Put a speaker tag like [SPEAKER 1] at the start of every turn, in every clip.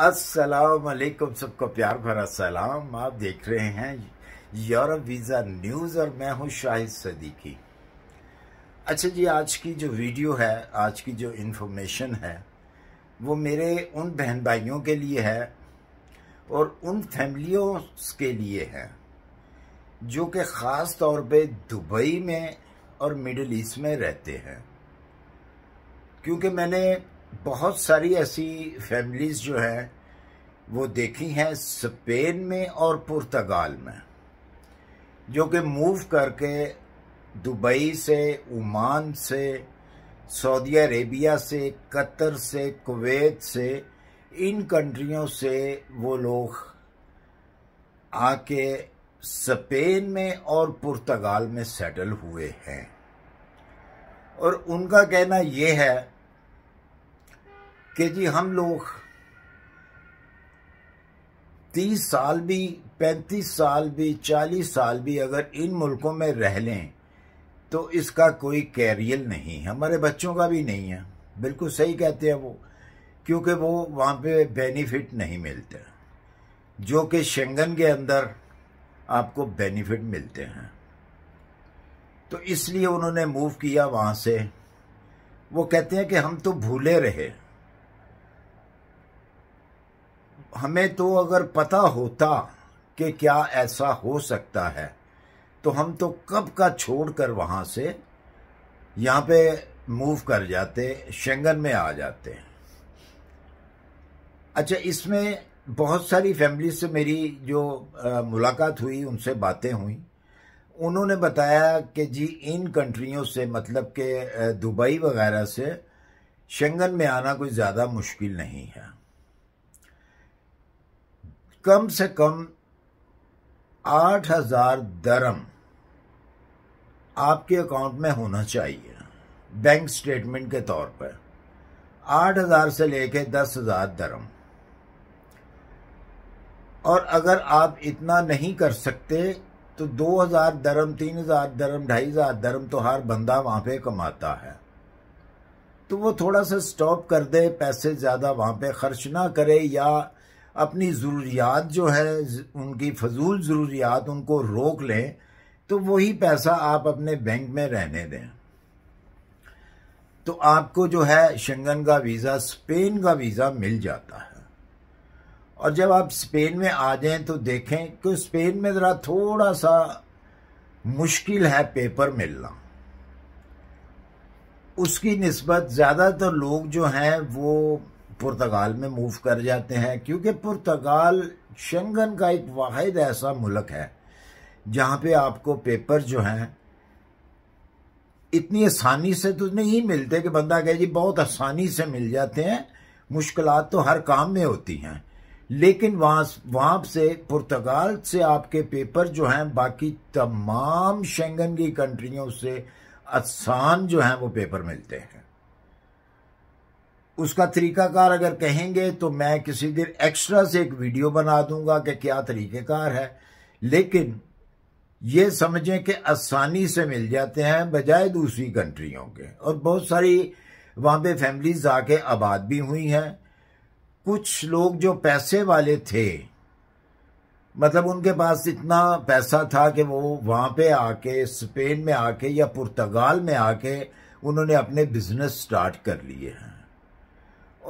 [SPEAKER 1] अस्सलाम वालेकुम सबको प्यार भरा सलाम आप देख रहे हैं यूरोप वीज़ा न्यूज़ और मैं हूं शाहिद सदीकी अच्छा जी आज की जो वीडियो है आज की जो इन्फॉर्मेशन है वो मेरे उन बहन भाइयों के लिए है और उन फैमिलियों के लिए है जो कि ख़ास तौर पे दुबई में और मिडिल ईस्ट में रहते हैं क्योंकि मैंने बहुत सारी ऐसी फैमिलीज़ जो हैं वो देखी हैं स्पेन में और पुर्तगाल में जो कि मूव करके दुबई से ओमान से सऊदी अरेबिया से कतर से कुवैत से इन कंट्रियों से वो लोग आके स्पेन में और पुर्तगाल में सेटल हुए हैं और उनका कहना ये है कि जी हम लोग तीस साल भी पैंतीस साल भी चालीस साल भी अगर इन मुल्कों में रह लें तो इसका कोई कैरियल नहीं हमारे बच्चों का भी नहीं है बिल्कुल सही कहते हैं वो क्योंकि वो वहाँ पे बेनिफिट नहीं मिलते जो कि शेंगन के अंदर आपको बेनिफिट मिलते हैं तो इसलिए उन्होंने मूव किया वहाँ से वो कहते हैं कि हम तो भूले रहे हमें तो अगर पता होता कि क्या ऐसा हो सकता है तो हम तो कब का छोड़ कर वहाँ से यहाँ पे मूव कर जाते शेंगन में आ जाते हैं अच्छा इसमें बहुत सारी फैमिली से मेरी जो आ, मुलाकात हुई उनसे बातें हुई उन्होंने बताया कि जी इन कंट्रियों से मतलब कि दुबई वगैरह से शेंगन में आना कोई ज़्यादा मुश्किल नहीं है कम से कम आठ हजार दरम आपके अकाउंट में होना चाहिए बैंक स्टेटमेंट के तौर पर आठ हजार से लेके दस हजार दरम और अगर आप इतना नहीं कर सकते तो दो हजार दरम तीन हजार दरम ढाई हजार दरम तो हर बंदा वहां पे कमाता है तो वो थोड़ा सा स्टॉप कर दे पैसे ज्यादा वहां पे खर्च ना करे या अपनी ज़रूरियात जो है उनकी फजूल ज़रूरियात उनको रोक लें तो वही पैसा आप अपने बैंक में रहने दें तो आपको जो है शंगन का वीज़ा स्पेन का वीज़ा मिल जाता है और जब आप स्पेन में आ जाएं तो देखें कि स्पेन में ज़रा थोड़ा सा मुश्किल है पेपर मिलना उसकी नस्बत ज़्यादातर लोग जो हैं वो पुर्तगाल में मूव कर जाते हैं क्योंकि पुर्तगाल शंगन का एक वाद ऐसा मुल्क है जहाँ पे आपको पेपर जो हैं इतनी आसानी से तो नहीं मिलते कि बंदा कहे जी बहुत आसानी से मिल जाते हैं मुश्किल तो हर काम में होती हैं लेकिन वहाँ वहाँ से पुर्तगाल से आपके पेपर जो हैं बाकी तमाम शेंगन की कंट्रियों से आसान जो हैं वो पेपर मिलते हैं उसका तरीकाकार अगर कहेंगे तो मैं किसी दिन एक्स्ट्रा से एक वीडियो बना दूंगा कि क्या तरीक़ेकार है लेकिन ये समझें कि आसानी से मिल जाते हैं बजाय दूसरी कंट्रियों के और बहुत सारी वहाँ पे फैमिलीज आके आबाद भी हुई हैं कुछ लोग जो पैसे वाले थे मतलब उनके पास इतना पैसा था कि वो वहाँ पे आके स्पेन में आके या पुर्तगाल में आके उन्होंने अपने बिजनेस स्टार्ट कर लिए हैं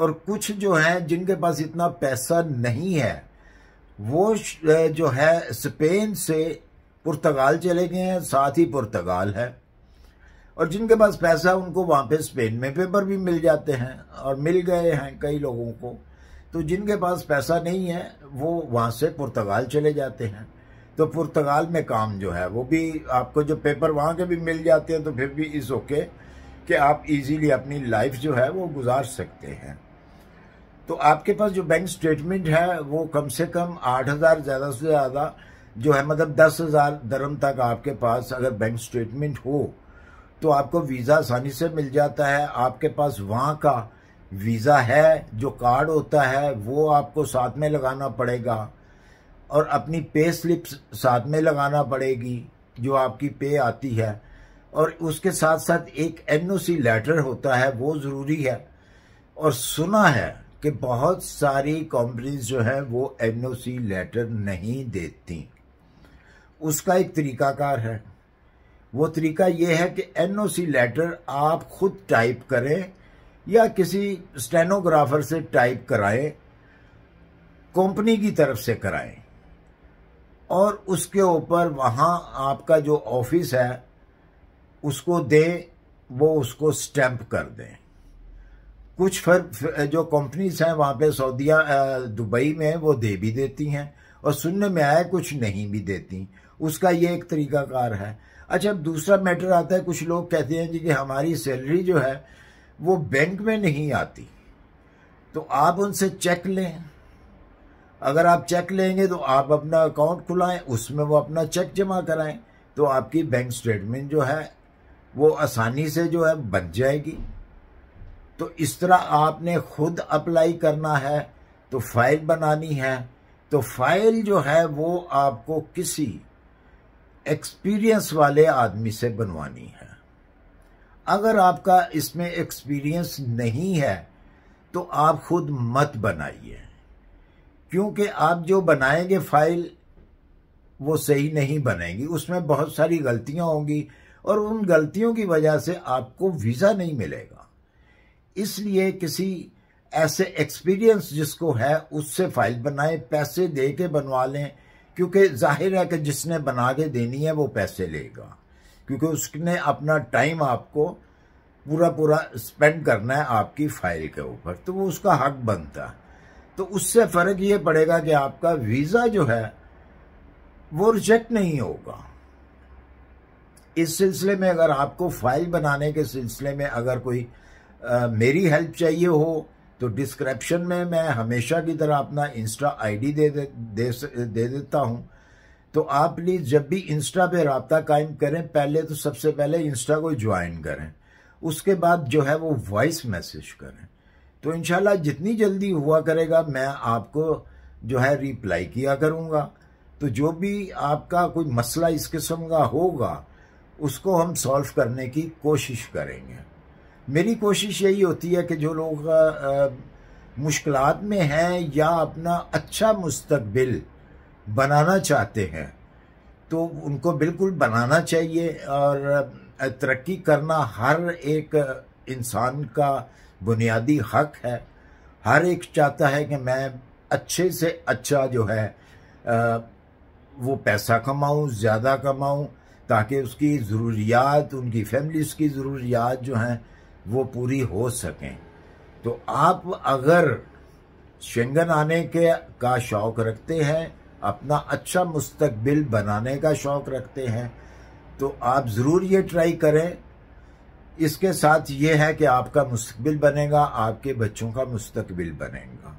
[SPEAKER 1] और कुछ जो है जिनके पास इतना पैसा नहीं है वो जो है स्पेन से पुर्तगाल चले गए हैं साथ ही पुर्तगाल है और जिनके पास पैसा उनको वहाँ पे स्पेन में पेपर भी मिल जाते हैं और मिल गए हैं कई लोगों को तो जिनके पास पैसा नहीं है वो वहाँ से पुर्तगाल चले जाते हैं तो पुर्तगाल में काम जो है वो भी आपको जो पेपर वहाँ के भी मिल जाते हैं तो फिर भी इस ओके कि आप इजीली अपनी लाइफ जो है वो गुजार सकते हैं तो आपके पास जो बैंक स्टेटमेंट है वो कम से कम आठ हज़ार ज़्यादा से ज़्यादा जो है मतलब दस हज़ार दरम तक आपके पास अगर बैंक स्टेटमेंट हो तो आपको वीज़ा आसानी से मिल जाता है आपके पास वहां का वीज़ा है जो कार्ड होता है वो आपको साथ में लगाना पड़ेगा और अपनी पे स्लिप साथ में लगाना पड़ेगी जो आपकी पे आती है और उसके साथ साथ एक एनओसी लेटर होता है वो ज़रूरी है और सुना है कि बहुत सारी कंपनीज जो हैं वो एनओसी लेटर नहीं देती उसका एक तरीकाकार है वो तरीका ये है कि एनओसी लेटर आप खुद टाइप करें या किसी स्टेनोग्राफर से टाइप कराएं कंपनी की तरफ से कराएं और उसके ऊपर वहाँ आपका जो ऑफिस है उसको दें वो उसको स्टैंप कर दें कुछ फर जो कंपनीज हैं वहाँ पे सऊदिया दुबई में वो दे भी देती हैं और सुनने में आया कुछ नहीं भी देती उसका ये एक तरीकाकार है अच्छा अब दूसरा मैटर आता है कुछ लोग कहते हैं जी कि हमारी सैलरी जो है वो बैंक में नहीं आती तो आप उनसे चेक लें अगर आप चेक लेंगे तो आप अपना अकाउंट खुलाएं उसमें वो अपना चेक जमा कराएं तो आपकी बैंक स्टेटमेंट जो है वो आसानी से जो है बन जाएगी तो इस तरह आपने खुद अप्लाई करना है तो फाइल बनानी है तो फाइल जो है वो आपको किसी एक्सपीरियंस वाले आदमी से बनवानी है अगर आपका इसमें एक्सपीरियंस नहीं है तो आप खुद मत बनाइए क्योंकि आप जो बनाएंगे फाइल वो सही नहीं बनेगी उसमें बहुत सारी गलतियां होंगी और उन गलतियों की वजह से आपको वीज़ा नहीं मिलेगा इसलिए किसी ऐसे एक्सपीरियंस जिसको है उससे फाइल बनाए पैसे दे के बनवा लें क्योंकि जाहिर है कि जिसने बना के देनी है वो पैसे लेगा क्योंकि उसने अपना टाइम आपको पूरा पूरा स्पेंड करना है आपकी फाइल के ऊपर तो वो उसका हक बनता है तो उससे फ़र्क ये पड़ेगा कि आपका वीज़ा जो है वो रिजेक्ट नहीं होगा इस सिलसिले में अगर आपको फाइल बनाने के सिलसिले में अगर कोई मेरी हेल्प चाहिए हो तो डिस्क्रिप्शन में मैं हमेशा की तरह अपना इंस्टा आईडी दे दे, दे, दे देता हूँ तो आप प्लीज़ जब भी इंस्टा पे रबता कायम करें पहले तो सबसे पहले इंस्टा को ज्वाइन करें उसके बाद जो है वो वॉइस मैसेज करें तो इनशाला जितनी जल्दी हुआ करेगा मैं आपको जो है रिप्लाई किया करूँगा तो जो भी आपका कोई मसला इस किस्म का होगा उसको हम सॉल्व करने की कोशिश करेंगे मेरी कोशिश यही होती है कि जो लोग मुश्किल में हैं या अपना अच्छा मुस्तबिल बनाना चाहते हैं तो उनको बिल्कुल बनाना चाहिए और तरक्की करना हर एक इंसान का बुनियादी हक है हर एक चाहता है कि मैं अच्छे से अच्छा जो है आ, वो पैसा कमाऊं ज़्यादा कमाऊं ताकि उसकी ज़रूरियात उनकी फैमिलीज़ की ज़रूरियात जो हैं वो पूरी हो सकें तो आप अगर शेंगन आने के का शौक़ रखते हैं अपना अच्छा मुस्तबिल बनाने का शौक़ रखते हैं तो आप ज़रूर ये ट्राई करें इसके साथ ये है कि आपका मुस्तबिल बनेगा आपके बच्चों का मुस्तबिल बनेगा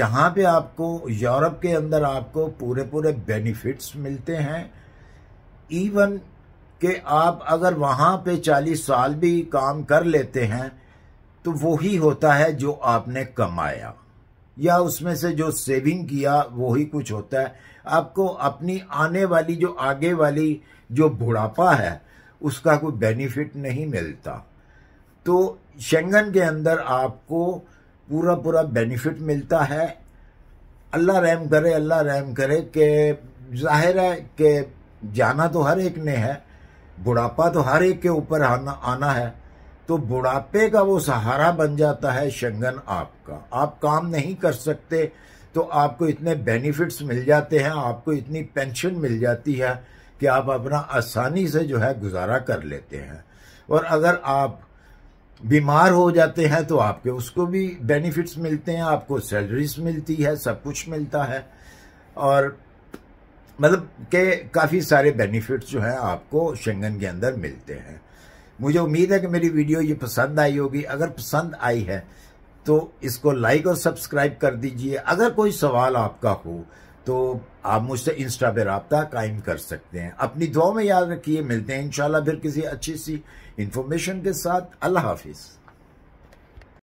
[SPEAKER 1] यहाँ पे आपको यूरोप के अंदर आपको पूरे पूरे बेनिफिट्स मिलते हैं इवन कि आप अगर वहाँ पे चालीस साल भी काम कर लेते हैं तो वही होता है जो आपने कमाया या उसमें से जो सेविंग किया वही कुछ होता है आपको अपनी आने वाली जो आगे वाली जो बुढ़ापा है उसका कोई बेनिफिट नहीं मिलता तो शेंगन के अंदर आपको पूरा पूरा बेनिफिट मिलता है अल्लाह रहम करे अल्लाह रहम करे कि जाहिर है कि जाना तो हर एक ने है बुढ़ापा तो हर एक के ऊपर आना आना है तो बुढ़ापे का वो सहारा बन जाता है शंगन आपका आप काम नहीं कर सकते तो आपको इतने बेनिफिट्स मिल जाते हैं आपको इतनी पेंशन मिल जाती है कि आप अपना आसानी से जो है गुजारा कर लेते हैं और अगर आप बीमार हो जाते हैं तो आपके उसको भी बेनिफिट्स मिलते हैं आपको सैलरीज मिलती है सब कुछ मिलता है और मतलब के काफ़ी सारे बेनिफिट्स जो हैं आपको शेंगन के अंदर मिलते हैं मुझे उम्मीद है कि मेरी वीडियो ये पसंद आई होगी अगर पसंद आई है तो इसको लाइक और सब्सक्राइब कर दीजिए अगर कोई सवाल आपका हो तो आप मुझसे इंस्टा पे रबता कायम कर सकते हैं अपनी दुआ में याद रखिए मिलते हैं इंशाल्लाह फिर किसी अच्छी सी इंफॉर्मेशन के साथ अल्लाह हाफिज़